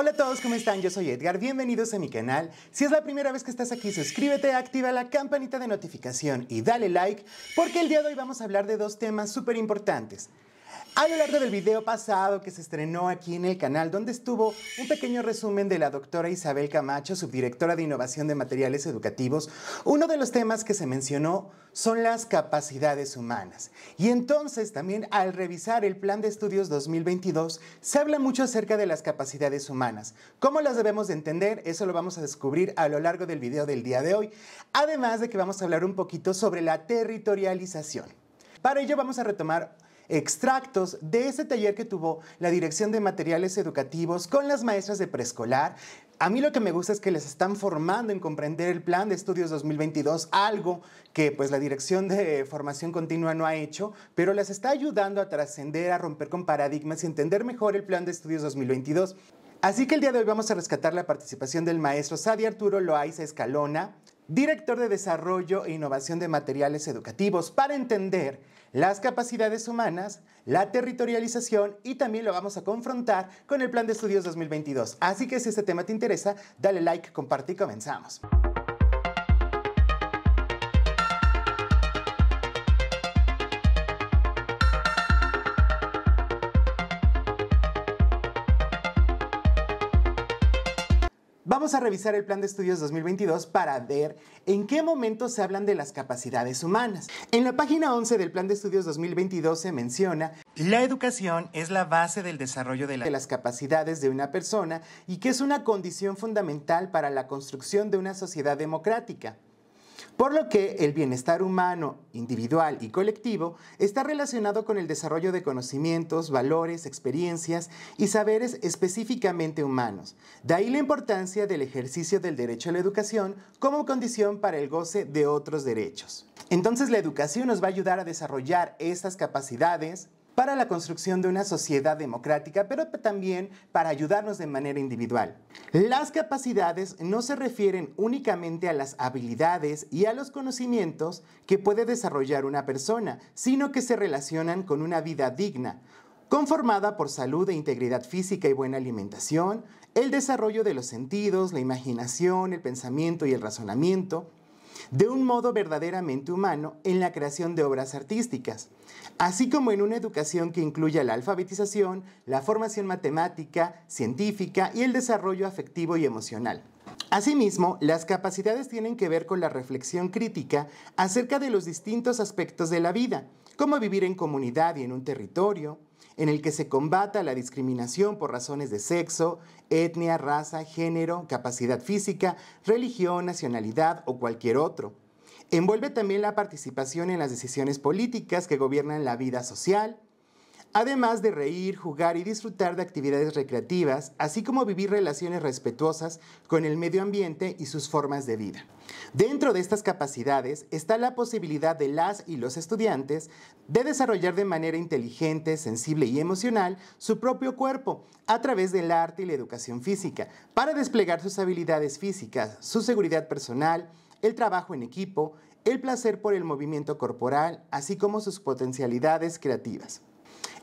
Hola a todos, ¿cómo están? Yo soy Edgar, bienvenidos a mi canal. Si es la primera vez que estás aquí, suscríbete, activa la campanita de notificación y dale like, porque el día de hoy vamos a hablar de dos temas súper importantes. A lo largo del video pasado que se estrenó aquí en el canal, donde estuvo un pequeño resumen de la doctora Isabel Camacho, subdirectora de Innovación de Materiales Educativos, uno de los temas que se mencionó son las capacidades humanas. Y entonces también al revisar el Plan de Estudios 2022, se habla mucho acerca de las capacidades humanas. ¿Cómo las debemos de entender? Eso lo vamos a descubrir a lo largo del video del día de hoy. Además de que vamos a hablar un poquito sobre la territorialización. Para ello vamos a retomar extractos de ese taller que tuvo la Dirección de Materiales Educativos con las maestras de preescolar. A mí lo que me gusta es que les están formando en comprender el plan de estudios 2022, algo que pues la Dirección de Formación Continua no ha hecho, pero las está ayudando a trascender, a romper con paradigmas y entender mejor el plan de estudios 2022. Así que el día de hoy vamos a rescatar la participación del maestro Sadi Arturo Loaiza Escalona, director de Desarrollo e Innovación de Materiales Educativos, para entender las capacidades humanas, la territorialización y también lo vamos a confrontar con el Plan de Estudios 2022. Así que si este tema te interesa, dale like, comparte y comenzamos. Vamos a revisar el plan de estudios 2022 para ver en qué momento se hablan de las capacidades humanas. En la página 11 del plan de estudios 2022 se menciona la educación es la base del desarrollo de, de, las capacidades de una persona y que es una condición fundamental para la construcción de una sociedad democrática por lo que el bienestar humano, individual y colectivo está relacionado con el desarrollo de conocimientos, valores, experiencias y saberes específicamente humanos. De ahí la importancia del ejercicio del derecho a la educación como condición para el goce de otros derechos. Entonces la educación nos va a ayudar a desarrollar estas capacidades, para la construcción de una sociedad democrática, pero también para ayudarnos de manera individual. Las capacidades no se refieren únicamente a las habilidades y a los conocimientos que puede desarrollar una persona, sino que se relacionan con una vida digna, conformada por salud e integridad física y buena alimentación, el desarrollo de los sentidos, la imaginación, el pensamiento y el razonamiento, de un modo verdaderamente humano en la creación de obras artísticas, así como en una educación que incluya la alfabetización, la formación matemática, científica y el desarrollo afectivo y emocional. Asimismo, las capacidades tienen que ver con la reflexión crítica acerca de los distintos aspectos de la vida, como vivir en comunidad y en un territorio, en el que se combata la discriminación por razones de sexo, etnia, raza, género, capacidad física, religión, nacionalidad o cualquier otro. Envuelve también la participación en las decisiones políticas que gobiernan la vida social, además de reír, jugar y disfrutar de actividades recreativas, así como vivir relaciones respetuosas con el medio ambiente y sus formas de vida. Dentro de estas capacidades está la posibilidad de las y los estudiantes de desarrollar de manera inteligente, sensible y emocional su propio cuerpo a través del arte y la educación física, para desplegar sus habilidades físicas, su seguridad personal, el trabajo en equipo, el placer por el movimiento corporal, así como sus potencialidades creativas.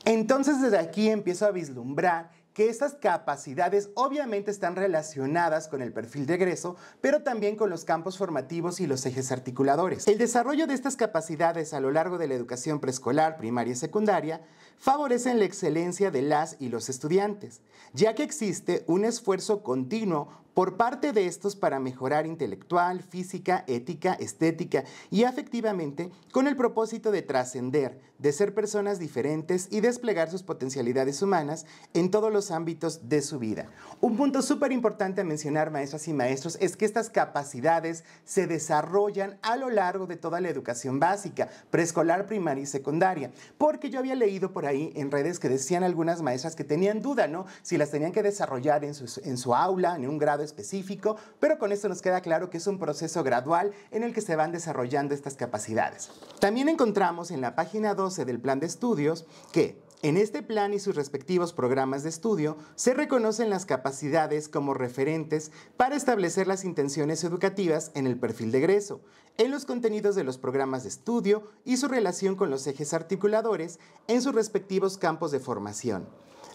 Entonces desde aquí empiezo a vislumbrar que estas capacidades obviamente están relacionadas con el perfil de egreso, pero también con los campos formativos y los ejes articuladores. El desarrollo de estas capacidades a lo largo de la educación preescolar, primaria y secundaria favorecen la excelencia de las y los estudiantes, ya que existe un esfuerzo continuo por parte de estos para mejorar intelectual, física, ética, estética y afectivamente con el propósito de trascender, de ser personas diferentes y desplegar sus potencialidades humanas en todos los ámbitos de su vida. Un punto súper importante a mencionar, maestras y maestros, es que estas capacidades se desarrollan a lo largo de toda la educación básica, preescolar, primaria y secundaria, porque yo había leído por ahí en redes que decían algunas maestras que tenían duda, ¿no? Si las tenían que desarrollar en su, en su aula, en un grado específico, pero con esto nos queda claro que es un proceso gradual en el que se van desarrollando estas capacidades. También encontramos en la página 12 del plan de estudios que en este plan y sus respectivos programas de estudio se reconocen las capacidades como referentes para establecer las intenciones educativas en el perfil de egreso, en los contenidos de los programas de estudio y su relación con los ejes articuladores en sus respectivos campos de formación,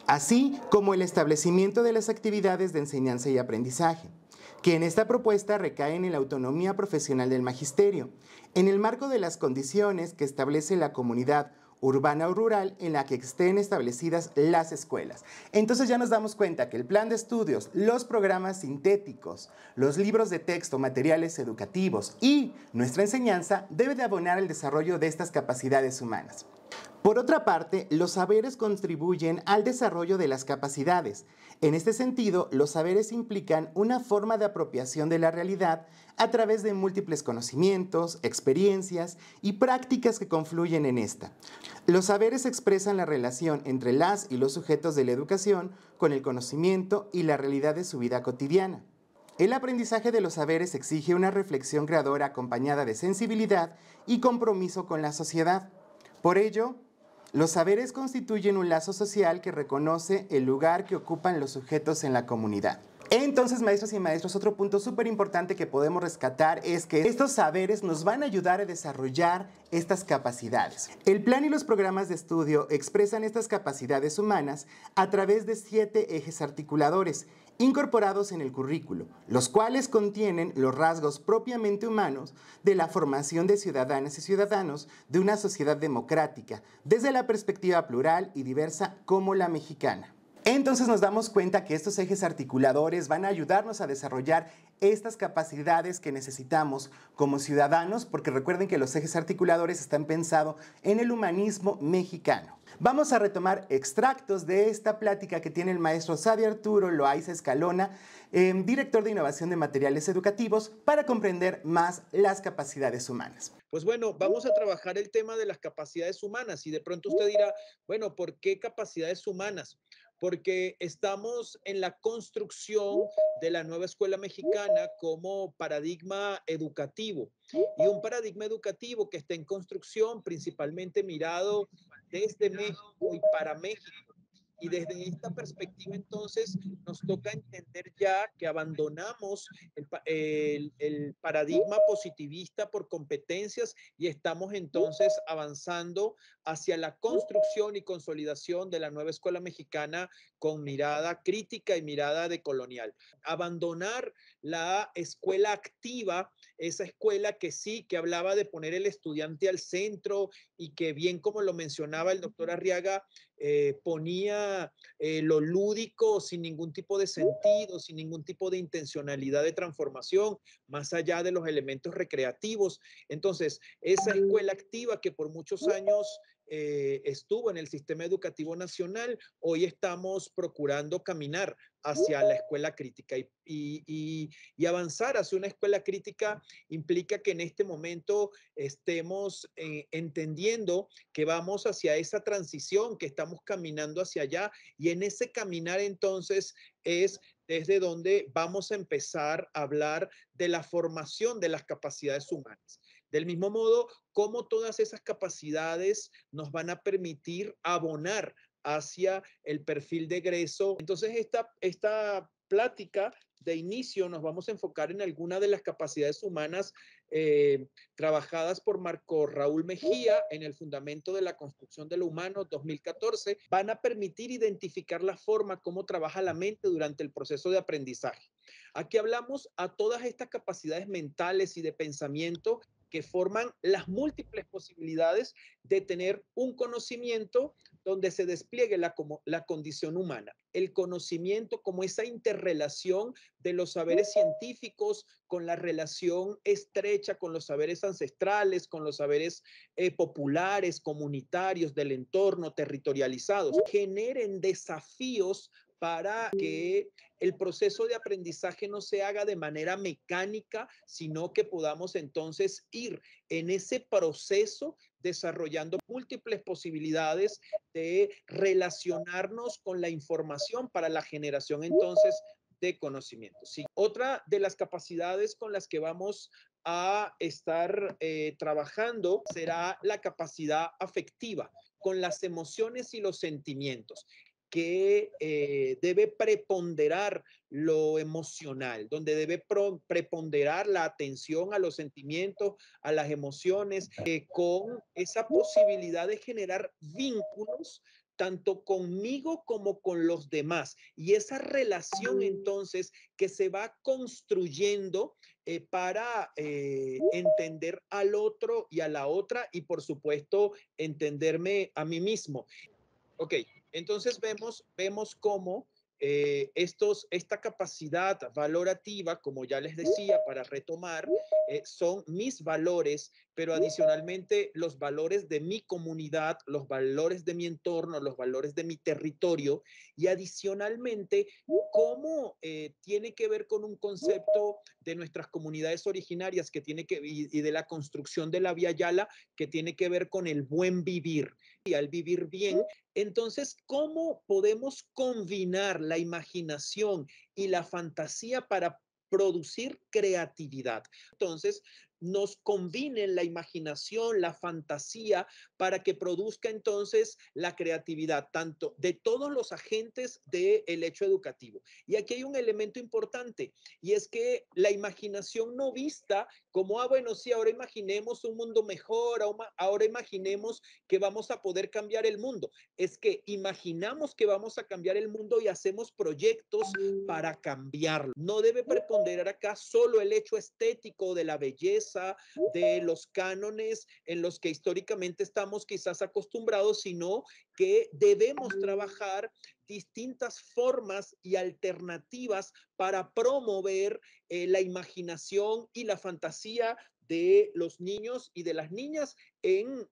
así como el establecimiento de las actividades de enseñanza y aprendizaje que en esta propuesta recaen en la autonomía profesional del magisterio, en el marco de las condiciones que establece la comunidad urbana o rural en la que estén establecidas las escuelas. Entonces ya nos damos cuenta que el plan de estudios, los programas sintéticos, los libros de texto, materiales educativos y nuestra enseñanza debe de abonar al desarrollo de estas capacidades humanas. Por otra parte, los saberes contribuyen al desarrollo de las capacidades en este sentido, los saberes implican una forma de apropiación de la realidad a través de múltiples conocimientos, experiencias y prácticas que confluyen en esta. Los saberes expresan la relación entre las y los sujetos de la educación con el conocimiento y la realidad de su vida cotidiana. El aprendizaje de los saberes exige una reflexión creadora acompañada de sensibilidad y compromiso con la sociedad. Por ello, los saberes constituyen un lazo social que reconoce el lugar que ocupan los sujetos en la comunidad. Entonces, maestros y maestros, otro punto súper importante que podemos rescatar es que estos saberes nos van a ayudar a desarrollar estas capacidades. El plan y los programas de estudio expresan estas capacidades humanas a través de siete ejes articuladores incorporados en el currículo, los cuales contienen los rasgos propiamente humanos de la formación de ciudadanas y ciudadanos de una sociedad democrática, desde la perspectiva plural y diversa como la mexicana. Entonces nos damos cuenta que estos ejes articuladores van a ayudarnos a desarrollar estas capacidades que necesitamos como ciudadanos, porque recuerden que los ejes articuladores están pensados en el humanismo mexicano. Vamos a retomar extractos de esta plática que tiene el maestro Xavier Arturo Loaiza Escalona, eh, director de Innovación de Materiales Educativos, para comprender más las capacidades humanas. Pues bueno, vamos a trabajar el tema de las capacidades humanas y de pronto usted dirá, bueno, ¿por qué capacidades humanas? porque estamos en la construcción uh. de la nueva escuela mexicana como paradigma educativo y un paradigma educativo que está en construcción principalmente mirado desde México y para México y desde esta perspectiva entonces nos toca entender ya que abandonamos el, paradigma positivista por competencias y estamos entonces avanzando hacia la construcción y consolidación de la nueva escuela mexicana con mirada crítica y mirada decolonial. Abandonar la escuela activa esa escuela que sí, que hablaba de poner el estudiante al centro y que bien como lo mencionaba el doctor Arriaga, eh, ponía eh, lo lúdico sin ningún tipo de sentido, sin ningún tipo de intencionalidad de transformación, más allá de los elementos recreativos. Entonces, esa escuela activa que por muchos años eh, estuvo en el sistema educativo nacional, hoy estamos procurando caminar hacia la ¡Uh! escuela crítica y, avanzar hacia una escuela crítica implica que en este momento estemos eh, entendiendo que vamos hacia esa transición, que estamos caminando hacia allá y en ese caminar entonces es desde donde vamos a empezar a hablar de la formación de las capacidades humanas. Del mismo modo, cómo todas esas capacidades nos van a permitir abonar hacia el perfil de egreso. Entonces, esta, esta plática de inicio nos vamos a enfocar en algunas de las capacidades humanas eh, trabajadas por Marco Raúl Mejía en el Fundamento de la Construcción de lo Humano 2014. Van a permitir identificar la forma como trabaja la mente durante el proceso de aprendizaje. Aquí hablamos a todas estas capacidades mentales y de pensamiento que forman las múltiples posibilidades de tener un conocimiento donde se despliegue la, la condición humana. El conocimiento como esa interrelación de los saberes científicos con la relación estrecha con los saberes ancestrales, con los saberes eh, populares, comunitarios, del entorno, territorializados, generen desafíos para que el proceso de aprendizaje no se haga de manera mecánica, sino que podamos entonces ir en ese proceso desarrollando múltiples posibilidades de relacionarnos con la información para la generación entonces de conocimiento. Otra de las capacidades con las que vamos a estar eh, trabajando será la capacidad afectiva con las emociones y los sentimientos que eh, debe preponderar lo emocional, donde debe preponderar la atención a los sentimientos, a las emociones, eh, con esa posibilidad de generar vínculos tanto conmigo como con los demás. Y esa relación mm. entonces que se va construyendo eh, para entender al otro y a la otra y por supuesto entenderme a mí mismo. Ok, entonces vemos, vemos cómo eh, estos, esta capacidad valorativa, como ya les decía, para retomar, eh, son mis valores, pero adicionalmente los valores de mi comunidad, los valores de mi entorno, los valores de mi territorio, y adicionalmente cómo eh, tiene que ver con un concepto de nuestras comunidades originarias que tiene que, y, y de la construcción de la Vía Yala que tiene que ver con el buen vivir al vivir bien. Entonces, ¿cómo podemos combinar la imaginación y la fantasía para producir creatividad. Entonces, nos combinen la imaginación, la fantasía, para que produzca entonces la creatividad, tanto de todos los agentes del hecho educativo. Y aquí hay un elemento importante, y es que la imaginación no vista como, ah, bueno, sí, ahora imaginemos un mundo mejor, ahora imaginemos que vamos a poder cambiar el mundo. Es que imaginamos que vamos a cambiar el mundo y hacemos proyectos para cambiarlo. No debe preponderar acá solo el hecho estético de la belleza, de los cánones en los que históricamente estamos quizás acostumbrados, sino que debemos trabajar distintas formas y alternativas para promover eh, la imaginación y la fantasía de los niños y de las niñas en,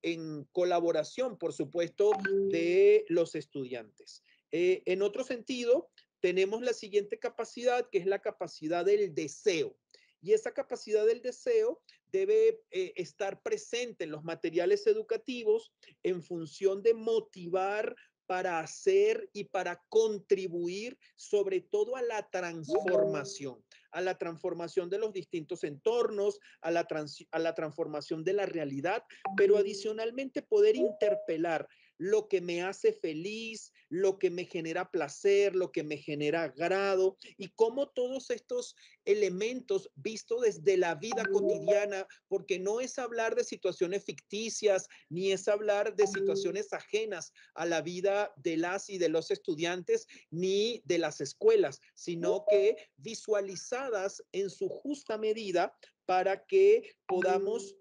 colaboración, por supuesto, de los estudiantes. Eh, en otro sentido, tenemos la siguiente capacidad, que es la capacidad del deseo. Y esa capacidad del deseo debe eh, estar presente en los materiales educativos en función de motivar para hacer y para contribuir sobre todo a la transformación, a la transformación de los distintos entornos, a la transformación de la realidad, pero adicionalmente poder interpelar lo que me hace feliz, lo que me genera placer, lo que me genera agrado y cómo todos estos elementos visto desde la vida cotidiana, porque no es hablar de situaciones ficticias ni es hablar de situaciones ajenas a la vida de las y de los estudiantes ni de las escuelas, sino que visualizadas en su justa medida para que podamos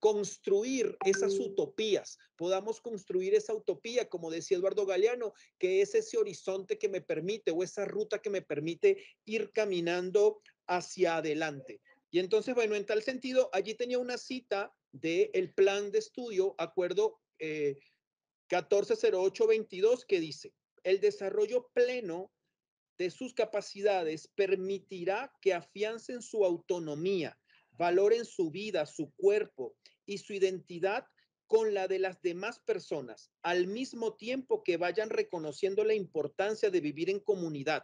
construir esas mm. utopías, podamos construir esa utopía, como decía Eduardo Galeano, que es ese horizonte que me permite o esa ruta que me permite ir caminando hacia adelante. Y entonces, bueno, en tal sentido, allí tenía una cita del el plan de estudio, acuerdo eh, 140822, que dice, el desarrollo pleno de sus capacidades permitirá que afiancen su autonomía Valoren su vida, su cuerpo y su identidad con la de las demás personas, al mismo tiempo que vayan reconociendo la importancia de vivir en comunidad.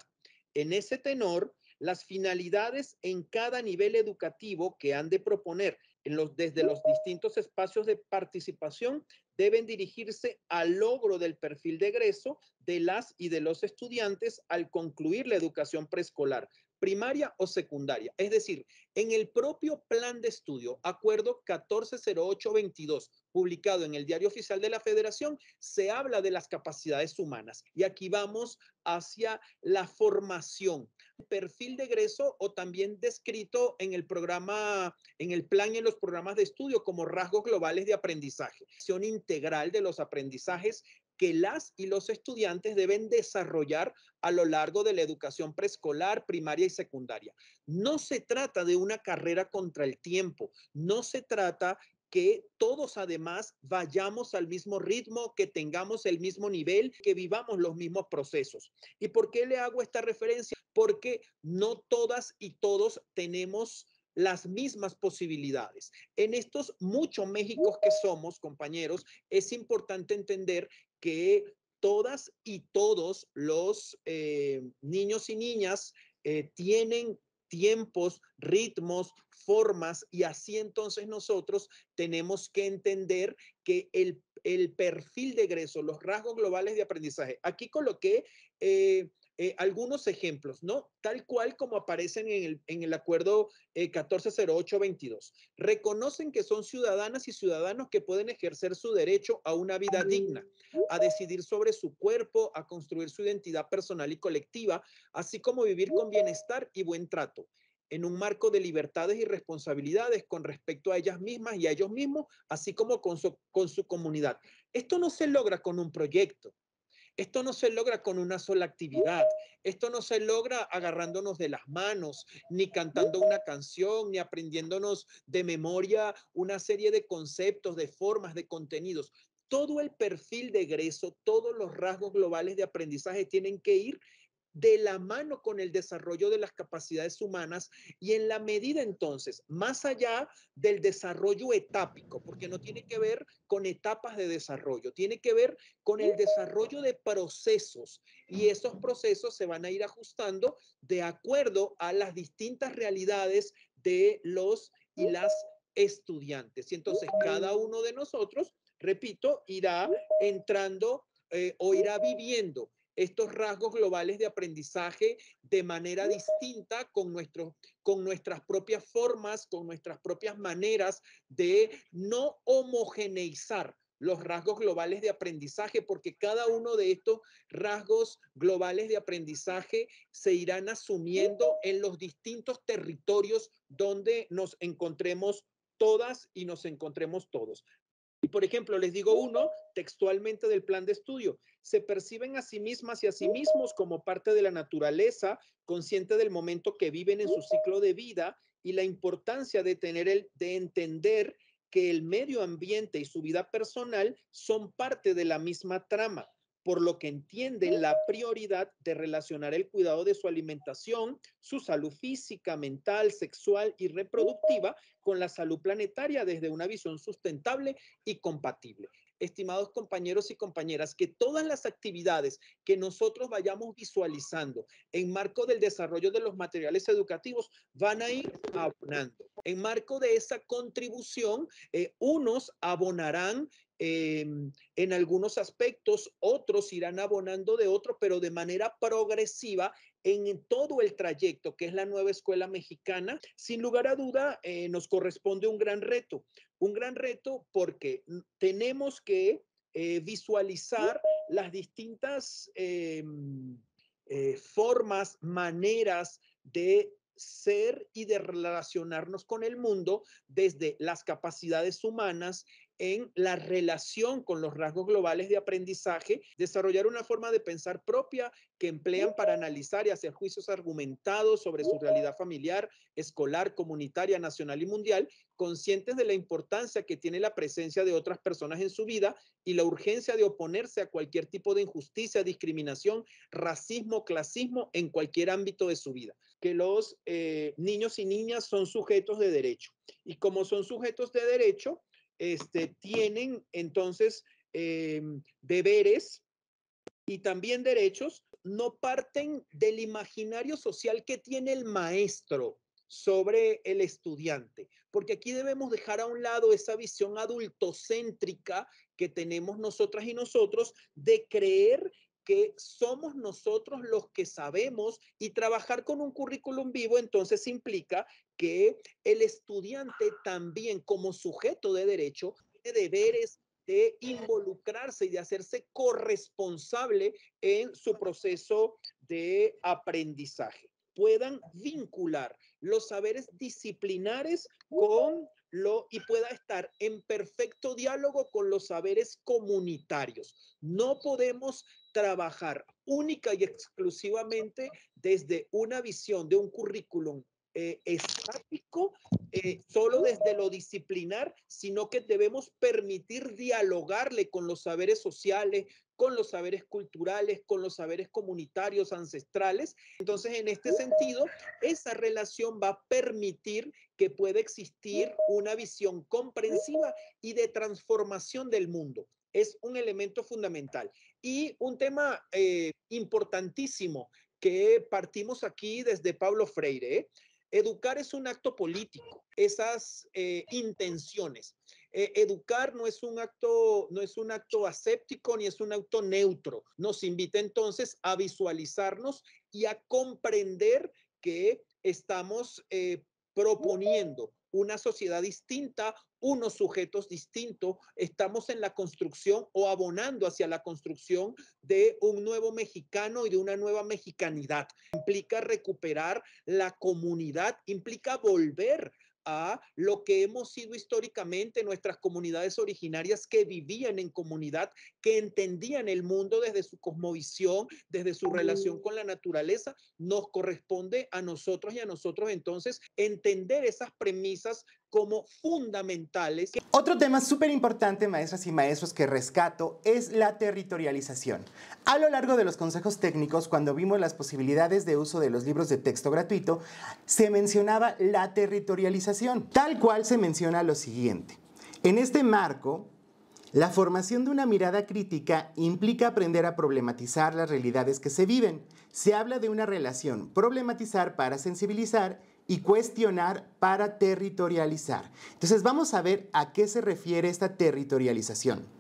En ese tenor, las finalidades en cada nivel educativo que han de proponer desde los distintos espacios de participación deben dirigirse al logro del perfil de egreso de las y de los estudiantes al concluir la educación preescolar, primaria o secundaria. Es decir, en el propio plan de estudio, acuerdo 140822, publicado en el Diario Oficial de la Federación, se habla de las capacidades humanas. Y aquí vamos hacia la formación, perfil de egreso o también descrito en el programa, en el plan y en los programas de estudio como rasgos globales de aprendizaje, acción integral de los aprendizajes que las y los estudiantes deben desarrollar a lo largo de la educación preescolar, primaria y secundaria. No se trata de una carrera contra el tiempo, no se trata que todos además vayamos al mismo ritmo, que tengamos el mismo nivel, que vivamos los mismos procesos. ¿Y por qué le hago esta referencia? Porque no todas y todos tenemos las mismas posibilidades. En estos muchos Méxicos que somos, compañeros, es importante entender que todas y todos los eh, niños y niñas eh, tienen tiempos, ritmos, formas, y así entonces nosotros tenemos que entender que el, perfil de egreso, los rasgos globales de aprendizaje. Aquí coloqué eh, eh, algunos ejemplos, ¿no? Tal cual como aparecen en el, acuerdo eh, 1408-22. Reconocen que son ciudadanas y ciudadanos que pueden ejercer su derecho a una vida digna, a decidir sobre su cuerpo, a construir su identidad personal y colectiva, así como vivir con bienestar y buen trato en un marco de libertades y responsabilidades con respecto a ellas mismas y a ellos mismos, así como con su, con su comunidad. Esto no se logra con un proyecto, esto no se logra con una sola actividad, esto no se logra agarrándonos de las manos, ni cantando una canción, ni aprendiéndonos de memoria una serie de conceptos, de formas, de contenidos. Todo el perfil de egreso, todos los rasgos globales de aprendizaje tienen que ir de la mano con el desarrollo de las capacidades humanas y en la medida entonces, más allá del desarrollo etápico, porque no tiene que ver con etapas de desarrollo, tiene que ver con el desarrollo de procesos y esos procesos se van a ir ajustando de acuerdo a las distintas realidades de los y las estudiantes. Y entonces cada uno de nosotros, repito, irá entrando eh, o irá viviendo estos rasgos globales de aprendizaje de manera distinta con, con nuestras propias formas, con nuestras propias maneras de no homogeneizar los rasgos globales de aprendizaje, porque cada uno de estos rasgos globales de aprendizaje se irán asumiendo en los distintos territorios donde nos encontremos todas y nos encontremos todos. Y por ejemplo, les digo uno textualmente del plan de estudio. Se perciben a sí mismas y a sí mismos como parte de la naturaleza, consciente del momento que viven en su ciclo de vida y la importancia de tener el, de entender que el medio ambiente y su vida personal son parte de la misma trama por lo que entienden la prioridad de relacionar el cuidado de su alimentación, su salud física, mental, sexual y reproductiva con la salud planetaria desde una visión sustentable y compatible. Estimados compañeros y compañeras, que todas las actividades que nosotros vayamos visualizando en marco del desarrollo de los materiales educativos van a ir abonando. En marco de esa contribución, eh, unos abonarán Em, en algunos aspectos, otros irán abonando de otro, pero de manera progresiva en todo el trayecto, que es la nueva escuela mexicana. Sin lugar a duda, eh, nos corresponde un gran reto, un gran reto porque tenemos que eh, visualizar las distintas em, eh, formas, maneras de ser y de relacionarnos con el mundo desde las capacidades humanas, en la relación con los rasgos globales de aprendizaje, desarrollar una forma de pensar propia que emplean para analizar y hacer juicios argumentados sobre su realidad familiar, escolar, comunitaria, nacional y mundial, conscientes de la importancia que tiene la presencia de otras personas en su vida y la urgencia de oponerse a cualquier tipo de injusticia, discriminación, racismo, clasismo en cualquier ámbito de su vida. Que los eh, niños y niñas son sujetos de derecho. Y como son sujetos de derecho, este, tienen entonces em, deberes y también derechos, no parten del imaginario social que tiene el maestro sobre el estudiante, porque aquí debemos dejar a un lado esa visión adultocéntrica que tenemos nosotras y nosotros de creer que somos nosotros los que sabemos y trabajar con un currículum vivo entonces implica que el estudiante también como sujeto de derecho tiene deberes de involucrarse y de hacerse corresponsable en su proceso de aprendizaje. Puedan vincular los saberes disciplinares con lo y pueda estar en perfecto diálogo con los saberes comunitarios. No podemos trabajar única y exclusivamente desde una visión de un currículum eh, estático, eh, solo desde lo disciplinar, sino que debemos permitir dialogarle con los saberes sociales, con los saberes culturales, con los saberes comunitarios, ancestrales. Entonces, en este sentido, esa relación va a permitir que pueda existir una visión comprensiva y de transformación del mundo. Es un elemento fundamental. Y un tema eh, importantísimo que partimos aquí desde Pablo Freire. Educar es un acto político, esas eh, intenciones. Eh, educar no es un acto, no es un acto aséptico ni es un acto neutro. Nos invita entonces a visualizarnos y a comprender que estamos proponiendo una sociedad distinta, unos sujetos distintos. Estamos en la construcción o abonando hacia la construcción de un nuevo mexicano y de una nueva mexicanidad. Implica recuperar la comunidad, implica volver a lo que hemos sido históricamente nuestras comunidades originarias que vivían en comunidad, que entendían el mundo desde su cosmovisión, desde su relación mm. con la naturaleza, nos corresponde a nosotros y a nosotros entonces entender esas premisas como fundamentales. Otro tema súper importante, maestras y maestros, que rescato es la territorialización. A lo largo de los consejos técnicos, cuando vimos las posibilidades de uso de los libros de texto gratuito, se mencionaba la territorialización, tal cual se menciona lo siguiente. En este marco, la formación de una mirada crítica implica aprender a problematizar las realidades que se viven. Se habla de una relación problematizar para sensibilizar y cuestionar para territorializar. Entonces vamos a ver a qué se refiere esta territorialización.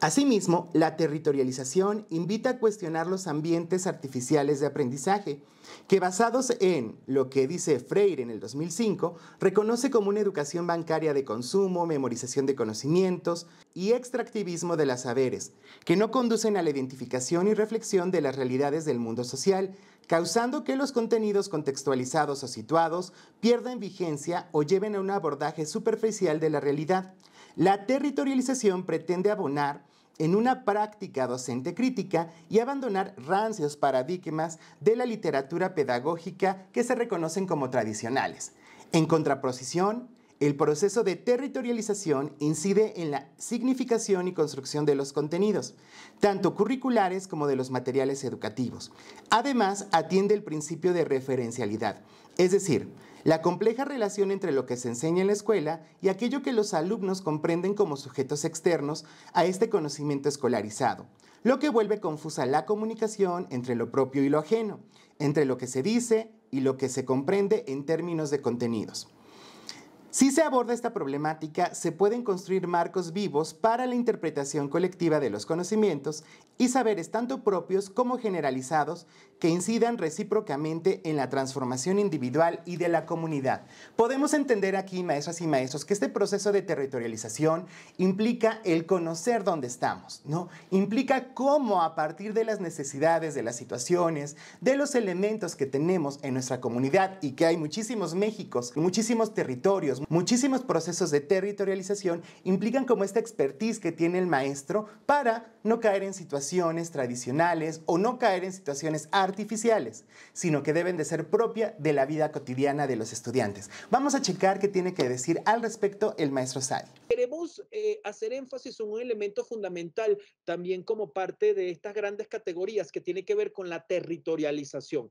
Asimismo, la territorialización invita a cuestionar los ambientes artificiales de aprendizaje, que basados en lo que dice Freire en el 2005, reconoce como una educación bancaria de consumo, memorización de conocimientos y extractivismo de las saberes, que no conducen a la identificación y reflexión de las realidades del mundo social, causando que los contenidos contextualizados o situados pierdan vigencia o lleven a un abordaje superficial de la realidad la territorialización pretende abonar en una práctica docente crítica y abandonar rancios paradigmas de la literatura pedagógica que se reconocen como tradicionales. En contraposición, el proceso de territorialización incide en la significación y construcción de los contenidos, tanto curriculares como de los materiales educativos. Además, atiende el principio de referencialidad, es decir, la compleja relación entre lo que se enseña en la escuela y aquello que los alumnos comprenden como sujetos externos a este conocimiento escolarizado, lo que vuelve confusa la comunicación entre lo propio y lo ajeno, entre lo que se dice y lo que se comprende en términos de contenidos. Si se aborda esta problemática, se pueden construir marcos vivos para la interpretación colectiva de los conocimientos y saberes tanto propios como generalizados que incidan recíprocamente en la transformación individual y de la comunidad. Podemos entender aquí, maestras y maestros, que este proceso de territorialización implica el conocer dónde estamos, ¿no? Implica cómo a partir de las necesidades, de las situaciones, de los elementos que tenemos en nuestra comunidad y que hay muchísimos Méxicos, muchísimos territorios, Muchísimos procesos de territorialización implican como esta expertise que tiene el maestro para no caer en situaciones tradicionales o no caer en situaciones artificiales, sino que deben de ser propia de la vida cotidiana de los estudiantes. Vamos a checar qué tiene que decir al respecto el maestro Sal. Queremos eh, hacer énfasis en un elemento fundamental también como parte de estas grandes categorías que tiene que ver con la territorialización.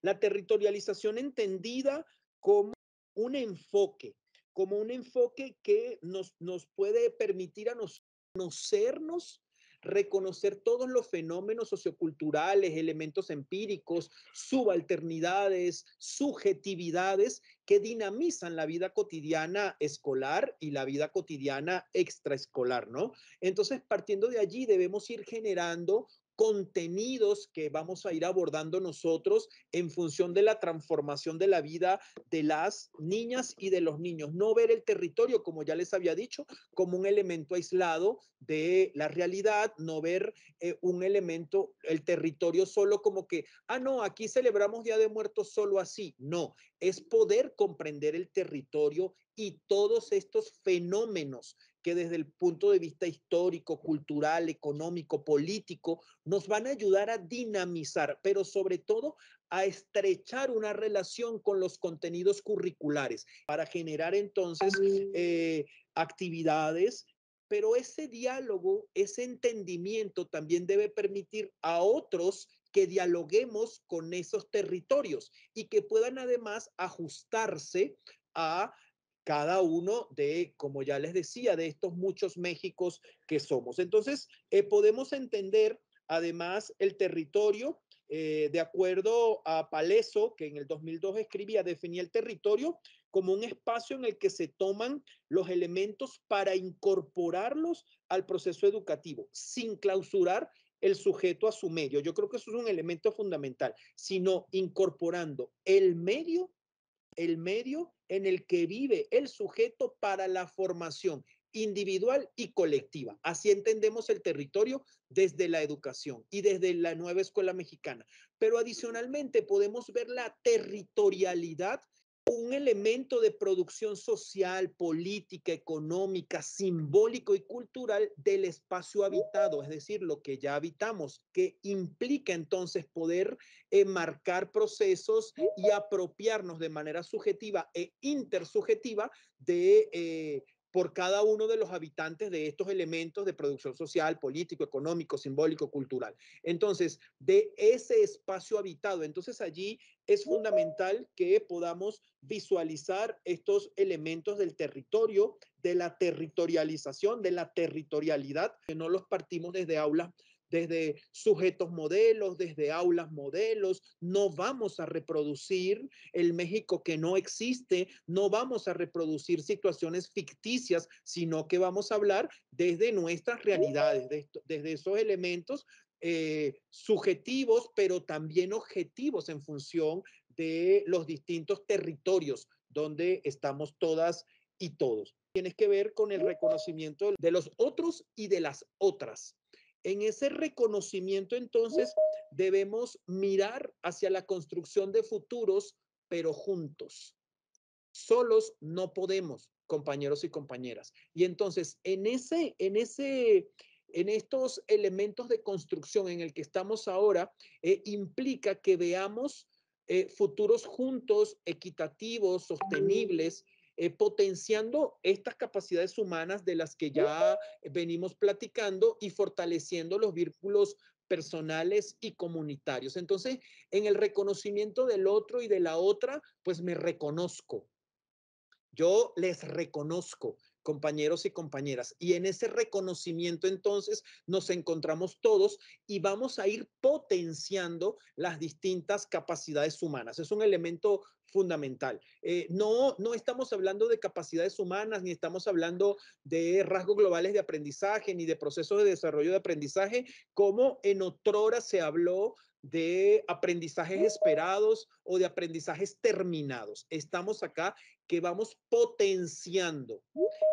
La territorialización entendida como un enfoque, como un enfoque que nos, nos puede permitir a nos conocernos, reconocer todos los fenómenos socioculturales, elementos empíricos, subalternidades, subjetividades que dinamizan la vida cotidiana escolar y la vida cotidiana extraescolar, ¿no? Entonces, partiendo de allí, debemos ir generando contenidos que vamos a ir abordando nosotros en función de la transformación de la vida de las niñas y de los niños. No ver el territorio, como ya les había dicho, como un elemento aislado de la realidad, no ver eh, un elemento, el territorio solo como que, ah, no, aquí celebramos Día de Muertos solo así. No, es poder comprender el territorio y todos estos fenómenos que desde el punto de vista histórico, cultural, económico, político, nos van a ayudar a dinamizar, pero sobre todo a estrechar una relación con los contenidos curriculares para generar entonces eh, actividades. Pero ese diálogo, ese entendimiento también debe permitir a otros que dialoguemos con esos territorios y que puedan además ajustarse a cada uno de, como ya les decía, de estos muchos Méxicos que somos. Entonces, eh, podemos entender además el territorio. Eh, de acuerdo a Paleso, que en el 2002 escribía, definía el territorio como un espacio en el que se toman los elementos para incorporarlos al proceso educativo, sin clausurar el sujeto a su medio. Yo creo que eso es un elemento fundamental, sino incorporando el medio el medio en el que vive el sujeto para la formación individual y colectiva. Así entendemos el territorio desde la educación y desde la nueva escuela mexicana. Pero adicionalmente podemos ver la territorialidad un elemento de producción social, política, económica, simbólico y cultural del espacio habitado, es decir, lo que ya habitamos, que implica entonces poder enmarcar eh, marcar procesos y apropiarnos de manera subjetiva e intersubjetiva de... Eh, por cada uno de los habitantes de estos elementos de producción social, político, económico, simbólico, cultural. Entonces, de ese espacio habitado, entonces allí es fundamental que podamos visualizar estos elementos del territorio, de la territorialización, de la territorialidad, que no los partimos desde aulas desde sujetos modelos, desde aulas modelos. No vamos a reproducir el México que no existe, no vamos a reproducir situaciones ficticias, sino que vamos a hablar desde nuestras realidades, desde esos elementos eh, subjetivos, pero también objetivos en función de los distintos territorios donde estamos todas y todos. Tienes que ver con el reconocimiento de los otros y de las otras. En ese reconocimiento, entonces, debemos mirar hacia la construcción de futuros, pero juntos. Solos no podemos, compañeros y compañeras. Y entonces, en ese, en ese, en estos elementos de construcción en el que estamos ahora, eh, implica que veamos eh, futuros juntos, equitativos, sostenibles, eh, potenciando estas capacidades humanas de las que ya venimos platicando y fortaleciendo los vínculos personales y comunitarios. Entonces, en el reconocimiento del otro y de la otra, pues me reconozco. Yo les reconozco, compañeros y compañeras. Y en ese reconocimiento entonces nos encontramos todos y vamos a ir potenciando las distintas capacidades humanas. Es un elemento fundamental. Eh, no, no estamos hablando de capacidades humanas, ni estamos hablando de rasgos globales de aprendizaje, ni de procesos de desarrollo de aprendizaje, como en otrora se habló de aprendizajes mm. esperados o de aprendizajes terminados. Estamos acá que vamos potenciando,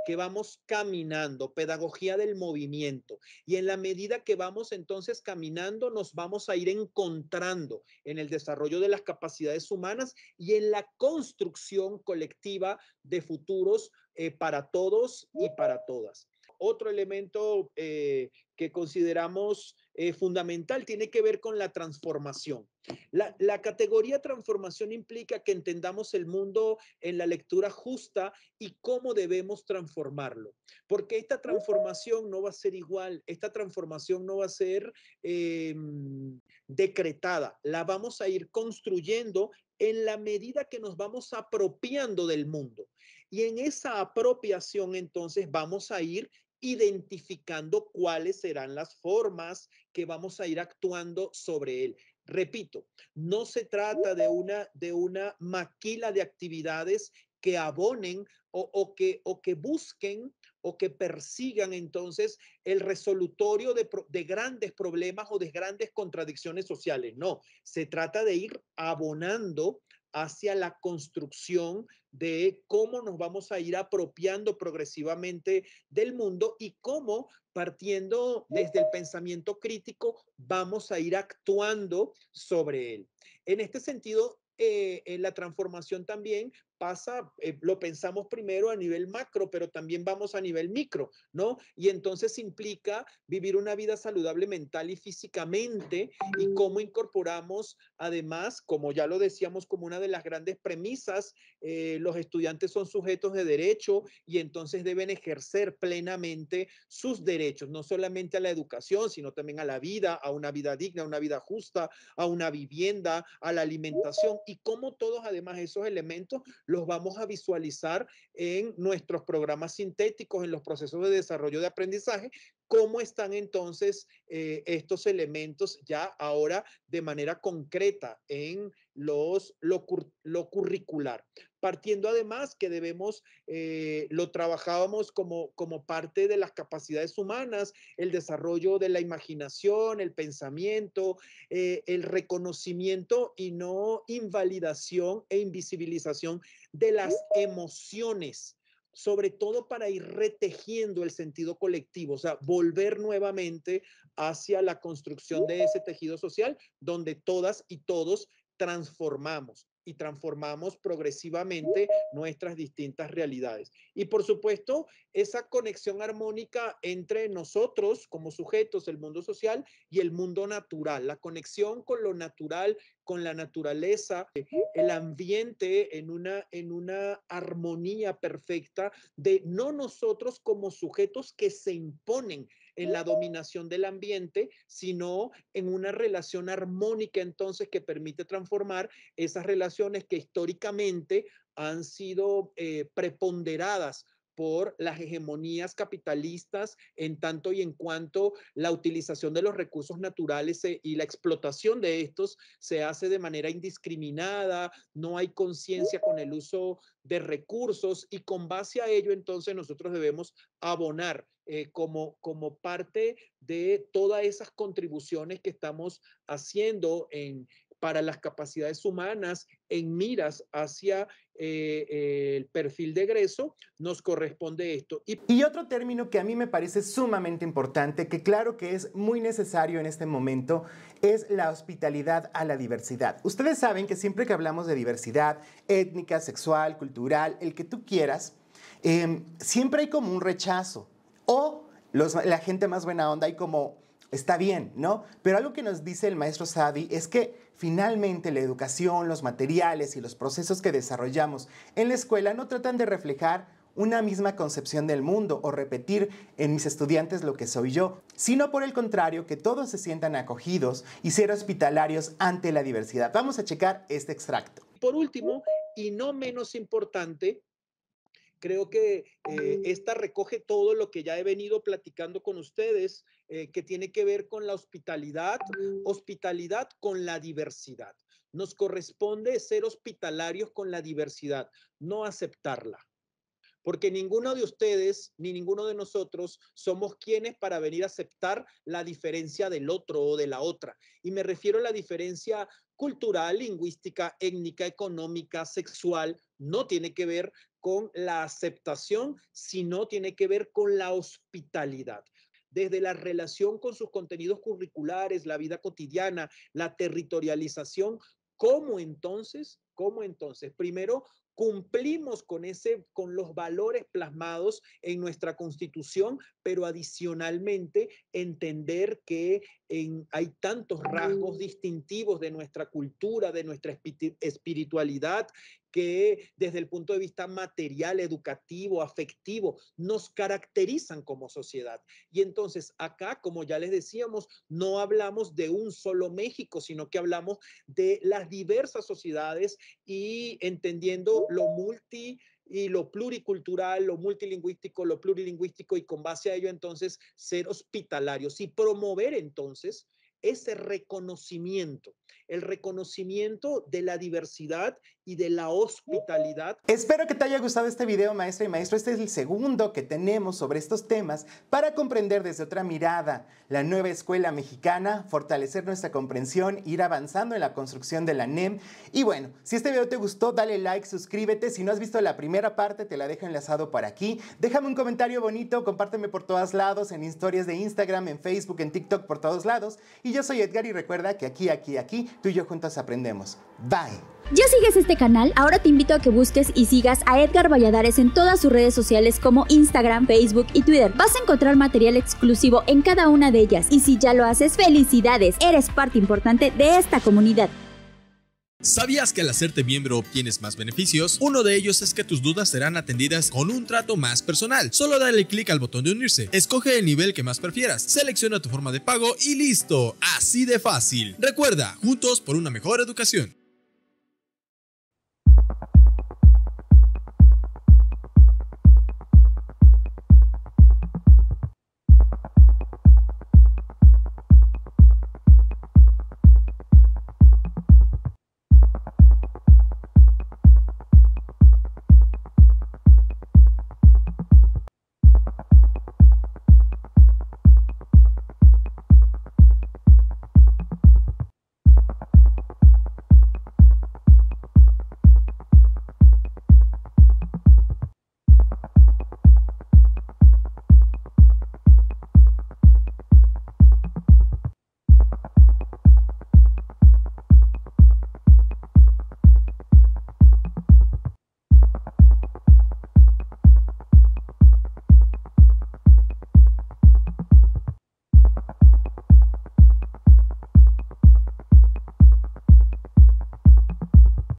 que vamos caminando, pedagogía del movimiento. Y en la medida que vamos entonces caminando, nos vamos a ir encontrando en el desarrollo de las capacidades humanas y en la construcción colectiva de futuros eh, para todos y mm. para todas. Otro elemento eh, que consideramos eh, fundamental tiene que ver con la transformación. La, categoría transformación implica que entendamos el mundo en la lectura justa y cómo debemos transformarlo, porque esta transformación no va a ser igual, esta transformación no va a ser em, decretada, la vamos a ir construyendo en la medida que nos vamos apropiando del mundo. Y en esa apropiación entonces vamos a ir identificando cuáles serán las formas que vamos a ir actuando sobre él. Repito, no se trata de una, de una maquila de actividades que abonen o, que, o que busquen o que persigan entonces el resolutorio de, de, grandes problemas o de grandes contradicciones sociales. No, se trata de ir abonando hacia la construcción de cómo nos vamos a ir apropiando progresivamente del mundo y cómo partiendo desde el pensamiento crítico vamos a ir actuando sobre él. En este sentido, eh, la transformación también pasa, eh, lo pensamos primero a nivel macro, pero también vamos a nivel micro, ¿no? Y entonces implica vivir una vida saludable mental y físicamente y cómo incorporamos, además, como ya lo decíamos como una de las grandes premisas, eh, los estudiantes son sujetos de derecho y entonces deben ejercer plenamente sus derechos, no solamente a la educación, sino también a la vida, a una vida digna, a una vida justa, a una vivienda, a la alimentación y cómo todos además esos elementos los vamos a visualizar en nuestros programas sintéticos, en los procesos de desarrollo de aprendizaje, cómo están entonces eh, estos elementos ya ahora de manera concreta en los, lo, curricular, partiendo además que debemos, eh, lo trabajábamos como, como parte de las capacidades humanas, el desarrollo de la imaginación, el pensamiento, eh, el reconocimiento y no invalidación e invisibilización de las emociones sobre todo para ir retejiendo el sentido colectivo, o sea, volver nuevamente hacia la construcción de ese tejido social donde todas y todos transformamos y transformamos progresivamente mm. nuestras distintas realidades. Y por supuesto, esa conexión armónica entre nosotros como sujetos, el mundo social y el mundo natural, la conexión con lo natural, con la naturaleza, el mm. ambiente en una, en una armonía perfecta de no nosotros como sujetos que se imponen en la dominación del ambiente, sino en una relación armónica entonces que permite transformar esas relaciones que históricamente han sido eh, preponderadas por las hegemonías capitalistas en tanto y en cuanto la utilización de los recursos naturales y la explotación de estos se hace de manera indiscriminada, no hay conciencia con el uso de recursos y con base a ello entonces nosotros debemos abonar eh, como, como parte de todas esas contribuciones que estamos haciendo en, para las capacidades humanas en miras hacia eh, el perfil de egreso, nos corresponde esto. Y... otro término que a mí me parece sumamente importante, que claro que es muy necesario en este momento, es la hospitalidad a la diversidad. Ustedes saben que siempre que hablamos de diversidad étnica, sexual, cultural, el que tú quieras, em, siempre hay como un rechazo. O la gente más buena onda hay como está bien, ¿no? Pero algo que nos dice el maestro Sadi es que finalmente la educación, los materiales y los procesos que desarrollamos en la escuela no tratan de reflejar una misma concepción del mundo o repetir en mis estudiantes lo que soy yo, sino por el contrario que todos se sientan acogidos y ser hospitalarios ante la diversidad. Vamos a checar este extracto. Por último, y no menos importante, creo que eh, esta recoge todo lo que ya he venido platicando con ustedes eh, que tiene que ver con la hospitalidad, hospitalidad con la diversidad. Nos corresponde ser hospitalarios con la diversidad, no aceptarla porque ninguno de ustedes ni ninguno de nosotros somos quienes para venir a aceptar la diferencia del otro o de la otra. Y me refiero a la diferencia cultural, lingüística, étnica, económica, sexual, no tiene que ver con la aceptación, sino tiene que ver con la hospitalidad desde la relación con sus contenidos curriculares, la vida cotidiana, la territorialización, ¿cómo entonces? entonces? Primero, cumplimos con, ese, con los valores plasmados en nuestra constitución, pero adicionalmente entender que hay tantos rasgos mm. distintivos de nuestra cultura, de nuestra espiritualidad, que desde el punto de vista material, educativo, afectivo, nos caracterizan como sociedad. Y entonces acá, como ya les decíamos, no hablamos de un solo México, sino que hablamos de las diversas sociedades y entendiendo lo multi y lo pluricultural, lo multilingüístico, lo plurilingüístico y con base a ello entonces ser hospitalarios y promover entonces ese reconocimiento el reconocimiento de la diversidad y de la hospitalidad. Espero que te haya gustado este video, maestra y maestro. Este es el segundo que tenemos sobre estos temas para comprender desde otra mirada la nueva escuela mexicana, fortalecer nuestra comprensión, ir avanzando en la construcción de la NEM. Y bueno, si este video te gustó, dale like, suscríbete. Si no has visto la primera parte, te la dejo enlazado para aquí. Déjame un comentario bonito, compárteme por todos lados, en historias de Instagram, en Facebook, en TikTok, por todos lados. Y yo soy Edgar y recuerda que aquí, aquí, aquí tú y yo juntas aprendemos. Bye. ¿Ya sigues este canal? Ahora te invito a que busques y sigas a Edgar Valladares en todas sus redes sociales como Instagram, Facebook y Twitter. Vas a encontrar material exclusivo en cada una de ellas y si ya lo haces, felicidades, eres parte importante de esta comunidad. ¿Sabías que al hacerte miembro obtienes más beneficios? Uno de ellos es que tus dudas serán atendidas con un trato más personal. Solo dale clic al botón de unirse, escoge el nivel que más prefieras, selecciona tu forma de pago y listo, así de fácil. Recuerda, juntos por una mejor educación.